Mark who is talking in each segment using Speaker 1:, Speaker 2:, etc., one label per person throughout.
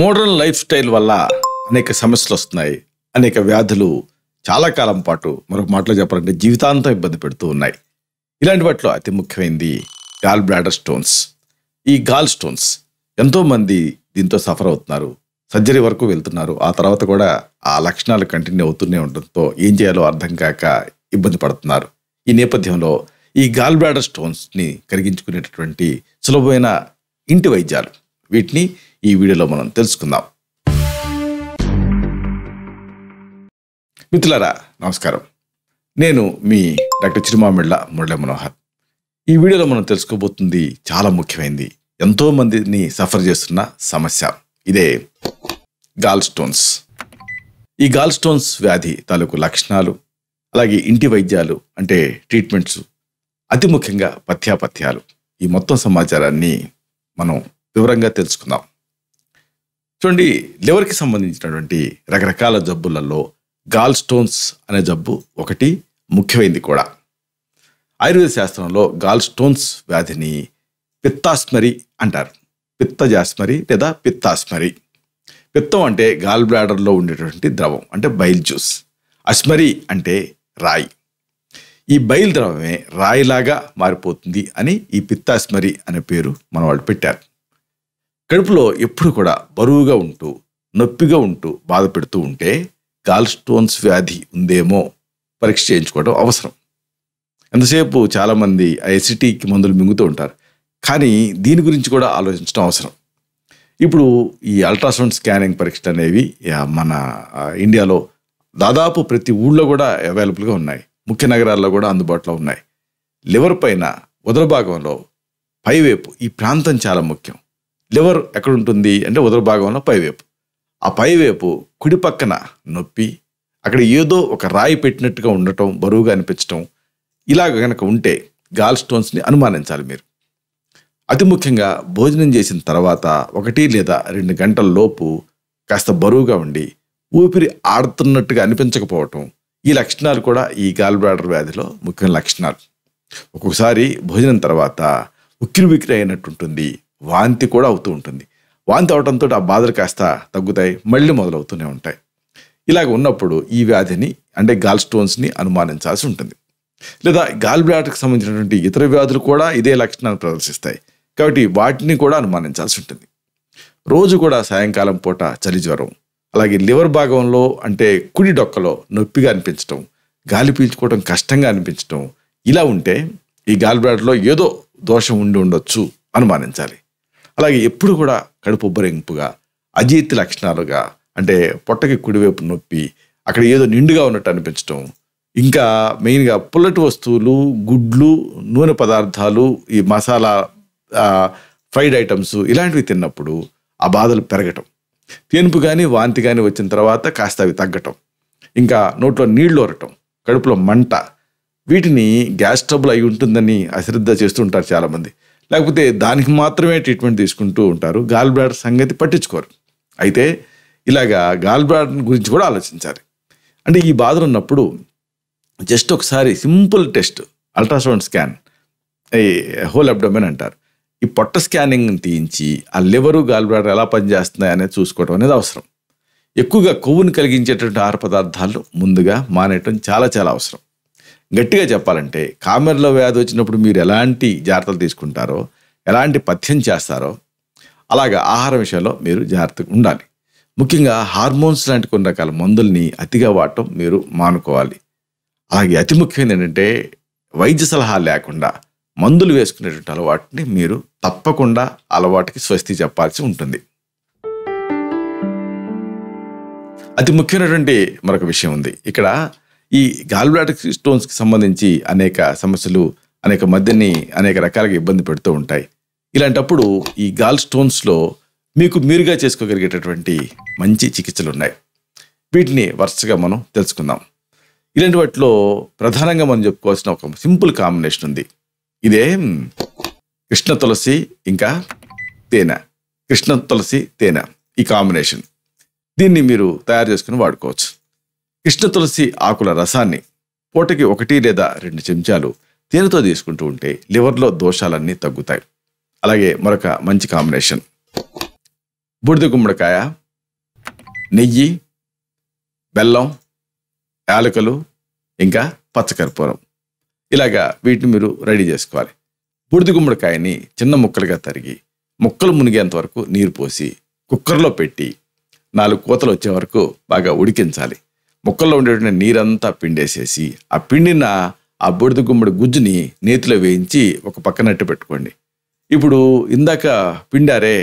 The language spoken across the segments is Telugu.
Speaker 1: మోడర్న్ లైఫ్ స్టైల్ వల్ల అనేక సమస్యలు వస్తున్నాయి అనేక వ్యాధులు చాలా కాలం పాటు మరొక మాటలో చెప్పాలంటే జీవితాంతం ఇబ్బంది పెడుతూ ఉన్నాయి ఇలాంటి వాటిలో అతి ముఖ్యమైనది గాల్ బ్లాడర్ స్టోన్స్ ఈ గాల్ స్టోన్స్ ఎంతోమంది దీంతో సఫర్ అవుతున్నారు సర్జరీ వరకు వెళ్తున్నారు ఆ తర్వాత కూడా ఆ లక్షణాలు కంటిన్యూ అవుతూనే ఉండడంతో ఏం చేయాలో అర్థం కాక ఇబ్బంది పడుతున్నారు ఈ నేపథ్యంలో ఈ గాల్ బ్లాడర్ స్టోన్స్ని కరిగించుకునేటటువంటి సులభమైన ఇంటి వైద్యాలు వీటిని ఈ వీడియోలో మనం తెలుసుకుందాం మిత్రులారా నమస్కారం నేను మీ డాక్టర్ చిరుమామిళ్ళ మురళీ మనోహర్ ఈ వీడియోలో మనం తెలుసుకోబోతుంది చాలా ముఖ్యమైనది ఎంతోమందిని సఫర్ చేస్తున్న సమస్య ఇదే గాల్ స్టోన్స్ ఈ గాల్ స్టోన్స్ వ్యాధి తాలూకు లక్షణాలు అలాగే ఇంటి వైద్యాలు అంటే ట్రీట్మెంట్స్ అతి ముఖ్యంగా పథ్యాపథ్యాలు ఈ మొత్తం సమాచారాన్ని మనం వివరంగా తెలుసుకుందాం చూడండి లివర్కి సంబంధించినటువంటి రకరకాల జబ్బులలో గాల్ స్టోన్స్ అనే జబ్బు ఒకటి ముఖ్యమైంది కూడా ఆయుర్వేద శాస్త్రంలో గాల్ స్టోన్స్ వ్యాధిని పిత్తాస్మరి అంటారు పిత్తజాస్మరి లేదా పిత్తాస్మరి పిత్తం అంటే గాల్ బ్లాడర్లో ఉండేటువంటి ద్రవం అంటే బైల్ జ్యూస్ అస్మరి అంటే రాయి ఈ బయలు ద్రవమే రాయిలాగా మారిపోతుంది అని ఈ పిత్తాస్మరి అనే పేరు మన వాళ్ళు పెట్టారు కడుపులో ఎప్పుడు కూడా బరువుగా ఉంటూ నొప్పిగా ఉంటూ బాధ పెడుతూ ఉంటే గాల్స్టోన్స్ వ్యాధి ఉందేమో పరీక్ష చేయించుకోవడం అవసరం ఎంతసేపు చాలామంది ఎసిటీకి మందులు మింగుతూ ఉంటారు కానీ దీని గురించి కూడా ఆలోచించడం అవసరం ఇప్పుడు ఈ అల్ట్రాసౌండ్ స్కానింగ్ పరీక్షలు అనేవి మన ఇండియాలో దాదాపు ప్రతి ఊళ్ళో కూడా అవైలబుల్గా ఉన్నాయి ముఖ్య నగరాల్లో కూడా అందుబాటులో ఉన్నాయి లివర్ పైన ఉదర భాగంలో పైవైపు ఈ ప్రాంతం చాలా ముఖ్యం లివర్ ఎక్కడ ఉంటుంది అంటే ఉదర భాగంలో పైవేపు ఆ పైవేపు కుడి పక్కన నొప్పి అక్కడ ఏదో ఒక రాయి పెట్టినట్టుగా ఉండటం బరువుగా అనిపించటం ఇలాగ కనుక ఉంటే గాల్ స్టోన్స్ని అనుమానించాలి మీరు అతి ముఖ్యంగా భోజనం చేసిన తర్వాత ఒకటి లేదా రెండు గంటల లోపు కాస్త బరువుగా ఉండి ఊపిరి ఆడుతున్నట్టుగా అనిపించకపోవటం ఈ లక్షణాలు కూడా ఈ గాల్ బ్లాడర్ వ్యాధిలో ముఖ్యమైన లక్షణాలు ఒక్కొక్కసారి భోజనం తర్వాత ఉక్కిరి బిక్కిరి అయినట్టుంటుంది వాంతి కూడా అవుతూ ఉంటుంది వాంతి అవడంతో ఆ బాధలు కాస్త తగ్గుతాయి మళ్ళీ మొదలవుతూనే ఉంటాయి ఇలాగ ఉన్నప్పుడు ఈ వ్యాధిని అంటే గాల్ స్టోన్స్ని అనుమానించాల్సి ఉంటుంది లేదా గాల్ బ్లాడర్కి సంబంధించినటువంటి ఇతర వ్యాధులు కూడా ఇదే లక్షణాలు ప్రదర్శిస్తాయి కాబట్టి వాటిని కూడా అనుమానించాల్సి ఉంటుంది రోజు కూడా సాయంకాలం పూట చలి జ్వరం అలాగే లివర్ భాగంలో అంటే కుడి డొక్కలో నొప్పిగా అనిపించడం గాలి పీల్చుకోవడం కష్టంగా అనిపించడం ఇలా ఉంటే ఈ గాల్ బ్లాడర్లో ఏదో దోషం ఉండి ఉండొచ్చు అనుమానించాలి అలాగే ఎప్పుడు కూడా కడుపు ఇంపుగా అజీర్తి లక్షణాలుగా అంటే పొట్టకి కుడివైపు నొప్పి అక్కడ ఏదో నిండుగా ఉన్నట్టు అనిపించడం ఇంకా మెయిన్గా పుల్లటి వస్తువులు గుడ్లు నూనె పదార్థాలు ఈ మసాలా ఫ్రైడ్ ఐటమ్స్ ఇలాంటివి తిన్నప్పుడు ఆ బాధలు పెరగటం తేనుపు కానీ వాంతి కానీ వచ్చిన తర్వాత కాస్త అవి తగ్గటం ఇంకా నోట్లో నీళ్లు ఒరటం కడుపులో మంట వీటిని గ్యాస్ ట్రబుల్ అయి ఉంటుందని అశ్రద్ధ చేస్తుంటారు చాలామంది లేకపోతే దానికి మాత్రమే ట్రీట్మెంట్ తీసుకుంటూ ఉంటారు గాల్ బ్లాడర్ సంగతి పట్టించుకోరు అయితే ఇలాగా గాల్ బ్లాడర్ గురించి కూడా ఆలోచించాలి అంటే ఈ బాధలు ఉన్నప్పుడు జస్ట్ ఒకసారి simple test ultrasound scan whole abdomen అంటారు ఈ పొట్ట స్కానింగ్ తీయించి ఆ లివరు గాల్ బ్లాడర్ ఎలా పనిచేస్తున్నాయి అనేది చూసుకోవడం అనేది అవసరం ఎక్కువగా కొవ్వును కలిగించేటువంటి ఆహార పదార్థాలు ముందుగా మానేయటం చాలా చాలా అవసరం గట్టిగా చెప్పాలంటే కామెర్లో వ్యాధి వచ్చినప్పుడు మీరు ఎలాంటి జాగ్రత్తలు తీసుకుంటారో ఎలాంటి పథ్యం చేస్తారో అలాగా ఆహారం విషయంలో మీరు జాగ్రత్తగా ఉండాలి ముఖ్యంగా హార్మోన్స్ లాంటి కొన్ని రకాల మందుల్ని అతిగా వాడటం మీరు మానుకోవాలి అలాగే అతి ముఖ్యమైన ఏంటంటే వైద్య సలహా లేకుండా మందులు వేసుకునేటువంటి అలవాటుని మీరు తప్పకుండా అలవాటుకి స్వస్తి చెప్పాల్సి ఉంటుంది అతి ముఖ్యమైనటువంటి మరొక విషయం ఉంది ఇక్కడ ఈ గాల్బ్లాడర్ స్టోన్స్కి సంబంధించి అనేక సమస్యలు అనేక మధ్యని అనేక రకాలుగా ఇబ్బంది పెడుతూ ఉంటాయి ఇలాంటప్పుడు ఈ గాల్ స్టోన్స్లో మీకు మీరుగా చేసుకోగలిగేటటువంటి మంచి చికిత్సలు ఉన్నాయి వీటిని వరుసగా మనం తెలుసుకుందాం ఇలాంటి వాటిలో ప్రధానంగా మనం చెప్పుకోవాల్సిన ఒక సింపుల్ కాంబినేషన్ ఉంది ఇదే కృష్ణ తులసి ఇంకా తేనె కృష్ణ తులసి తేనె ఈ కాంబినేషన్ దీన్ని మీరు తయారు చేసుకుని వాడుకోవచ్చు కృష్ణ తులసి ఆకుల రసాన్ని పూటకి ఒకటి లేదా రెండు చెంచాలు తేనెతో తీసుకుంటూ ఉంటే లివర్లో దోషాలన్నీ తగ్గుతాయి అలాగే మరొక మంచి కాంబినేషన్ బూడిద గుమ్మడికాయ నెయ్యి బెల్లం యాలకులు ఇంకా పచ్చకర్పూరం ఇలాగా వీటిని మీరు రెడీ చేసుకోవాలి బూడిద గుమ్మడికాయని చిన్న ముక్కలుగా తరిగి ముక్కలు మునిగేంత వరకు నీరు పోసి కుక్కర్లో పెట్టి నాలుగు కోతలు వచ్చే వరకు బాగా ఉడికించాలి ముక్కల్లో ఉండేటువంటి నీరంతా పిండేసేసి ఆ పిండిన ఆ బూడిద గుమ్మడి గుజ్జుని నేతిలో వేయించి ఒక పక్కనట్టు పెట్టుకోండి ఇప్పుడు ఇందాక పిండారే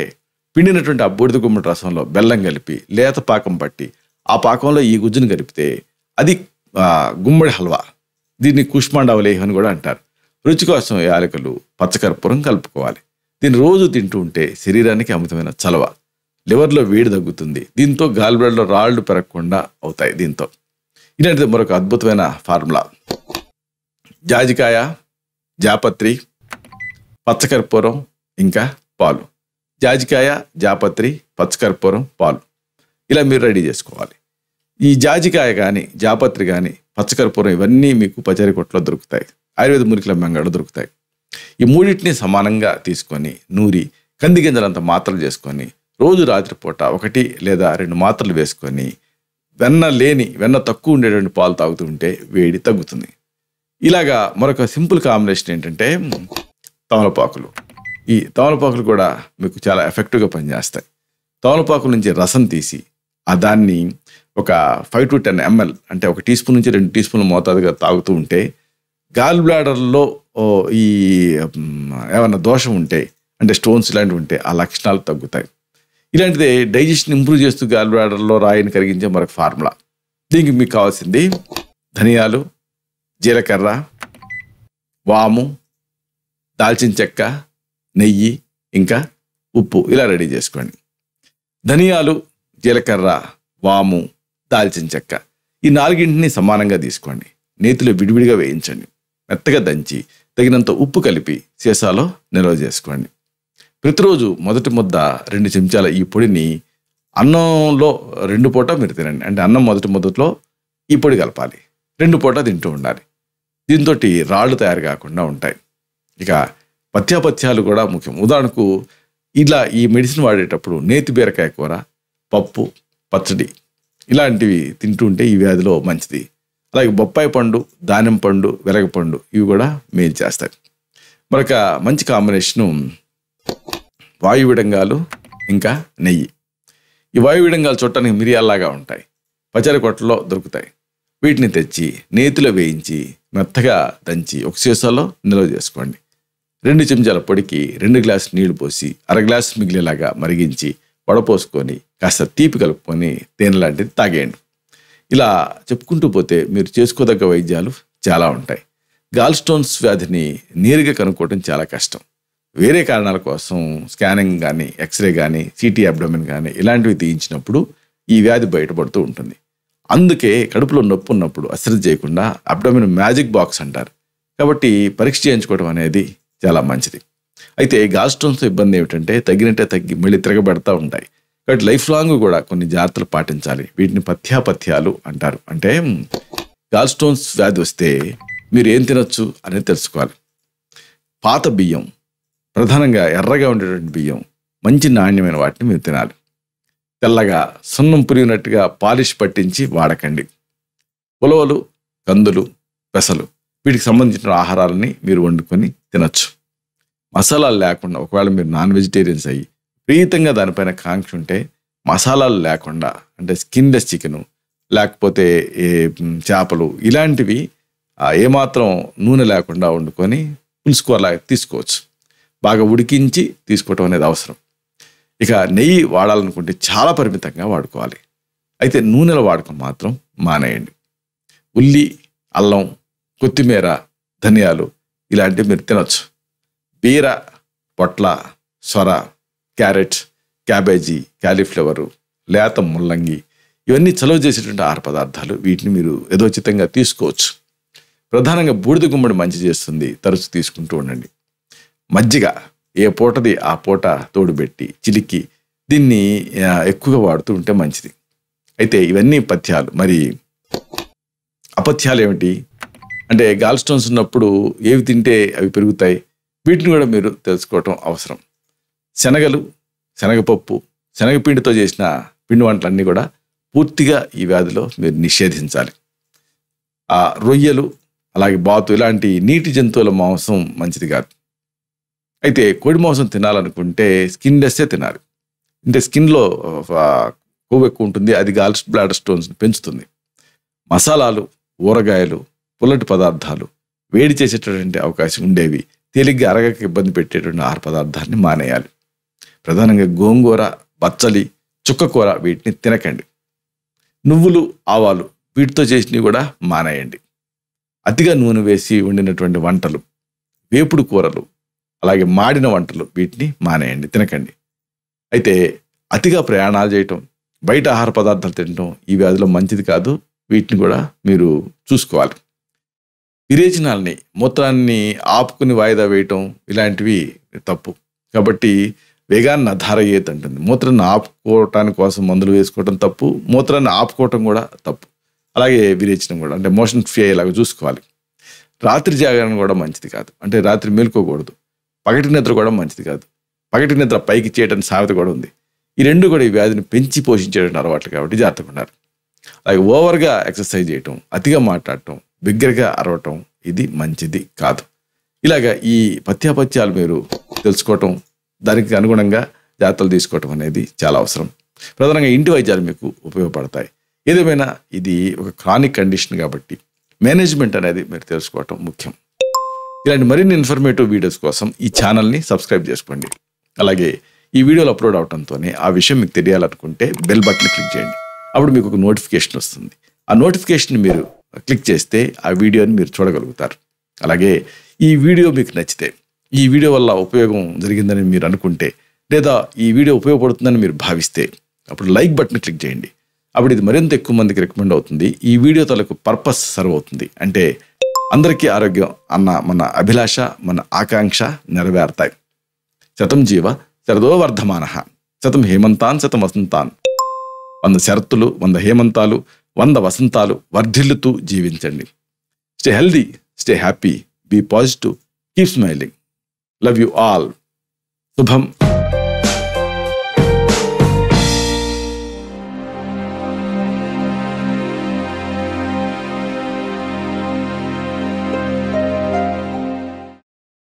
Speaker 1: పిండినటువంటి ఆ బూడిద గుమ్మడి రసంలో బెల్లం కలిపి లేత పాకం పట్టి ఆ పాకంలో ఈ గుజ్జుని కలిపితే అది గుమ్మడి హల్వా దీన్ని కుష్మాండవలేహం అని కూడా అంటారు రుచి కోసం యాలకులు పచ్చకర్పూరం కలుపుకోవాలి దీన్ని రోజు తింటూ ఉంటే శరీరానికి అమితమైన చలవ లివర్లో వేడి తగ్గుతుంది దీంతో గాలిబెడలో రాళ్ళు పెరగకుండా అవుతాయి దీంతో ఇలాంటిది మరొక అద్భుతమైన ఫార్ములా జాజికాయ జాపత్రి పచ్చకర్పూరం ఇంకా పాలు జాజికాయ జాపత్రి పచ్చకర్పూరం పాలు ఇలా మీరు రెడీ చేసుకోవాలి ఈ జాజికాయ కానీ జాపత్రి కానీ పచ్చకర్పూరం ఇవన్నీ మీకు పచారి కొట్లో దొరుకుతాయి ఆయుర్వేద మురికిల మెంగళ దొరుకుతాయి ఈ మూడింటిని సమానంగా తీసుకొని నూరి కంది గింజలంతా మాత్రలు చేసుకొని రోజు రాత్రిపూట ఒకటి లేదా రెండు మాత్రలు వేసుకొని వెన్న లేని వెన్న తక్కువ ఉండేటువంటి పాలు తాగుతూ ఉంటే వేడి తగ్గుతుంది ఇలాగా మరొక సింపుల్ కాంబినేషన్ ఏంటంటే తమలపాకులు ఈ తమలపాకులు కూడా మీకు చాలా ఎఫెక్టివ్గా పనిచేస్తాయి తమలపాకు నుంచి రసం తీసి ఆ దాన్ని ఒక ఫైవ్ టు టెన్ ఎంఎల్ అంటే ఒక టీ స్పూన్ నుంచి రెండు టీ స్పూన్లు మోతాదుగా తాగుతూ ఉంటే గాల్ బ్లాడర్లో ఈ ఏమైనా దోషం ఉంటే అంటే స్టోన్స్ ఇలాంటివి ఉంటే ఆ లక్షణాలు తగ్గుతాయి ఇలాంటిది డైజెషన్ ఇంప్రూవ్ చేస్తూ గాల్బ్లాడర్లో రాయిని కరిగించే మరొక ఫార్ములా దీనికి మీకు కావాల్సింది ధనియాలు జీలకర్ర వాము దాల్చిన చెక్క నెయ్యి ఇంకా ఉప్పు ఇలా రెడీ చేసుకోండి ధనియాలు జీలకర్ర వాము దాల్చిన చెక్క ఈ నాలుగింటిని సమానంగా తీసుకోండి నేతిలో విడివిడిగా వేయించండి మెత్తగా దంచి తగినంత ఉప్పు కలిపి సీసాలో నిల్వ చేసుకోండి ప్రతిరోజు మొదటి ముద్ద రెండు చెంచాల ఈ పొడిని అన్నంలో రెండు పూట మీరు తినండి అంటే అన్నం మొదటి ముద్దలో ఈ పొడి కలపాలి రెండు పూట తింటూ ఉండాలి దీంతో రాళ్ళు తయారు కాకుండా ఉంటాయి ఇక పథ్యాపథ్యాలు కూడా ముఖ్యం ఉదాహరణకు ఇలా ఈ మెడిసిన్ వాడేటప్పుడు నేతి బీరకాయ కూర పప్పు పచ్చడి ఇలాంటివి తింటూ ఉంటే ఈ వ్యాధిలో మంచిది అలాగే బొప్పాయి పండు దానిమ్మ పండు వెలగపండు ఇవి కూడా మేలు చేస్తాయి మరొక మంచి కాంబినేషను వాయువిడంగాలు ఇంకా నెయ్యి ఈ వాయువిడంగాలు చూడటానికి మిరియాల్లాగా ఉంటాయి పచారి కొట్టలో దొరుకుతాయి వీటిని తెచ్చి నేతిలో వేయించి మెత్తగా దంచి ఒక సీసాలో నిల్వ చేసుకోండి రెండు చెంచాల పొడికి రెండు గ్లాసు నీళ్లు పోసి అర గ్లాసు మిగిలేలాగా మరిగించి వడపోసుకొని కాస్త తీపి కలుపుకొని తేనె లాంటిది తాగేయండి ఇలా చెప్పుకుంటూ పోతే మీరు చేసుకోదగ్గ వైద్యాలు చాలా ఉంటాయి గాల్స్టోన్స్ వ్యాధిని నేరుగా కనుక్కోవడం చాలా కష్టం వేరే కారణాల కోసం స్కానింగ్ కానీ ఎక్స్రే కానీ సిటీ అబ్డోమిన్ కానీ ఇలాంటివి తీయించినప్పుడు ఈ వ్యాధి బయటపడుతూ ఉంటుంది అందుకే కడుపులో నొప్పి ఉన్నప్పుడు అశ్రద్ధ చేయకుండా అబ్డోమిన్ మ్యాజిక్ బాక్స్ అంటారు కాబట్టి పరీక్ష చేయించుకోవడం అనేది చాలా మంచిది అయితే గాస్ట్రోన్స్ ఇబ్బంది ఏమిటంటే తగ్గినట్టే తగ్గి మళ్ళీ తిరగబెడతా ఉంటాయి కాబట్టి లైఫ్ లాంగ్ కూడా కొన్ని జాగ్రత్తలు పాటించాలి వీటిని పథ్యాపథ్యాలు అంటారు అంటే గాల్స్టోన్స్ వ్యాధి వస్తే మీరు ఏం తినొచ్చు అనేది తెలుసుకోవాలి పాత బియ్యం ప్రధానంగా ఎర్రగా ఉండేటువంటి బియ్యం మంచి నాణ్యమైన వాటిని మీరు తినాలి తెల్లగా సున్నం పురిగినట్టుగా పాలిష్ పట్టించి వాడకండి ఉలవలు కందులు పెసలు వీటికి సంబంధించిన ఆహారాలని మీరు వండుకొని తినచ్చు మసాలాలు లేకుండా ఒకవేళ మీరు నాన్ వెజిటేరియన్స్ అయ్యి ప్రీతంగా దానిపైన కాంక్ష ఉంటే మసాలాలు లేకుండా అంటే స్కిన్లెస్ చికెను లేకపోతే ఏ చేపలు ఇలాంటివి ఏమాత్రం నూనె లేకుండా వండుకొని పులుసుకోలా తీసుకోవచ్చు బాగా ఉడికించి తీసుకోవటం అనేది అవసరం ఇక నెయ్యి వాడాలనుకుంటే చాలా పరిమితంగా వాడుకోవాలి అయితే నూనెల వాడకం మాత్రం మానేయండి ఉల్లి అల్లం కొత్తిమీర ధనియాలు ఇలాంటివి మీరు తినచ్చు బీర పొట్ల సొర క్యారెట్ క్యాబేజీ క్యాలీఫ్లవరు లేత ముల్లంగి ఇవన్నీ చలవ చేసేటువంటి ఆహార పదార్థాలు వీటిని మీరు యథోచితంగా తీసుకోవచ్చు ప్రధానంగా బూడిద గుమ్మడి మంచి చేస్తుంది తరచు తీసుకుంటూ ఉండండి మజ్జిగ ఏ పూటది ఆ పూట తోడుబెట్టి చిలికి దీన్ని ఎక్కువగా వాడుతూ ఉంటే మంచిది అయితే ఇవన్నీ పథ్యాలు మరి అపథ్యాలు ఏమిటి అంటే గాల్ స్టోన్స్ ఉన్నప్పుడు ఏవి తింటే అవి పెరుగుతాయి వీటిని కూడా మీరు తెలుసుకోవటం అవసరం శనగలు శనగపప్పు శనగపిండితో చేసిన పిండి వంటలన్నీ కూడా పూర్తిగా ఈ వ్యాధిలో మీరు నిషేధించాలి ఆ రొయ్యలు అలాగే బాతు ఇలాంటి నీటి జంతువుల మాంసం మంచిది కాదు అయితే కోడి మాంసం తినాలనుకుంటే స్కిన్ డెస్సే తినాలి అంటే స్కిన్లో కొవ్వు ఎక్కువ ఉంటుంది అది గాల్స్ బ్లాడర్ స్టోన్స్ పెంచుతుంది మసాలాలు ఊరగాయలు పుల్లటి పదార్థాలు వేడి చేసేటటువంటి అవకాశం ఉండేవి తేలిగ్గా అరగక ఇబ్బంది పెట్టేటువంటి ఆహార పదార్థాన్ని మానేయాలి ప్రధానంగా గోంగూర బచ్చలి చుక్కకూర వీటిని తినకండి నువ్వులు ఆవాలు వీటితో చేసినవి కూడా మానేయండి అతిగా నూనె వేసి వండినటువంటి వంటలు వేపుడు కూరలు అలాగే మాడిన వంటలు వీటిని మానేయండి తినకండి అయితే అతిగా ప్రయాణాలు చేయటం బయట ఆహార పదార్థాలు తినటం ఈ వ్యాధిలో మంచిది కాదు వీటిని కూడా మీరు చూసుకోవాలి విరేచనాలని మూత్రాన్ని ఆపుకుని వాయిదా వేయటం ఇలాంటివి తప్పు కాబట్టి వేగాన్ని అధారయ్యేది అంటుంది మూత్రాన్ని ఆపుకోవటానికి కోసం మందులు వేసుకోవటం తప్పు మూత్రాన్ని ఆపుకోవటం కూడా తప్పు అలాగే విరేచనం కూడా అంటే మోషన్ ఫ్రీ అయ్యేలాగా చూసుకోవాలి రాత్రి జాగరణ కూడా మంచిది కాదు అంటే రాత్రి మేల్కోకూడదు పగటి నిద్ర కూడా మంచిది కాదు పగటి నిద్ర పైకి చేయడానికి సామెత కూడా ఉంది ఈ రెండు కూడా ఈ వ్యాధిని పెంచి పోషించేటువంటి అలవాట్లు కాబట్టి జాగ్రత్తగా ఉన్నారు అలాగే ఓవర్గా ఎక్సర్సైజ్ చేయటం అతిగా మాట్లాడటం బిగ్గరగా అరవటం ఇది మంచిది కాదు ఇలాగ ఈ పథ్యాపత్యాలు మీరు తెలుసుకోవటం దానికి అనుగుణంగా జాగ్రత్తలు తీసుకోవటం అనేది చాలా అవసరం ప్రధానంగా ఇంటి వైద్యాలు మీకు ఉపయోగపడతాయి ఏదేమైనా ఇది ఒక క్రానిక్ కండిషన్ కాబట్టి మేనేజ్మెంట్ అనేది మీరు తెలుసుకోవటం ముఖ్యం ఇలాంటి మరిన్ని ఇన్ఫర్మేటివ్ వీడియోస్ కోసం ఈ ఛానల్ని సబ్స్క్రైబ్ చేసుకోండి అలాగే ఈ వీడియోలు అప్లోడ్ అవడంతో ఆ విషయం మీకు తెలియాలనుకుంటే బెల్ బటన్ క్లిక్ చేయండి అప్పుడు మీకు ఒక నోటిఫికేషన్ వస్తుంది ఆ నోటిఫికేషన్ మీరు క్లిక్ చేస్తే ఆ వీడియోని మీరు చూడగలుగుతారు అలాగే ఈ వీడియో మీకు నచ్చితే ఈ వీడియో వల్ల ఉపయోగం జరిగిందని మీరు అనుకుంటే లేదా ఈ వీడియో ఉపయోగపడుతుందని మీరు భావిస్తే అప్పుడు లైక్ బటన్ క్లిక్ చేయండి అప్పుడు ఇది మరింత ఎక్కువ మందికి రికమెండ్ అవుతుంది ఈ వీడియో తలకు పర్పస్ సర్వ్ అవుతుంది అంటే అందరికీ ఆరోగ్యం అన్న మన అభిలాష మన ఆకాంక్ష నెరవేరుతాయి శతం జీవ శరదో వర్ధమాన శతం హేమంతాన్ శతం వసంతాన్ వంద శరత్తులు వంద హేమంతాలు వంద వసంతాలు వర్ధిల్లుతూ జీవించండి stay healthy stay happy be positive keep smiling love you all శుభం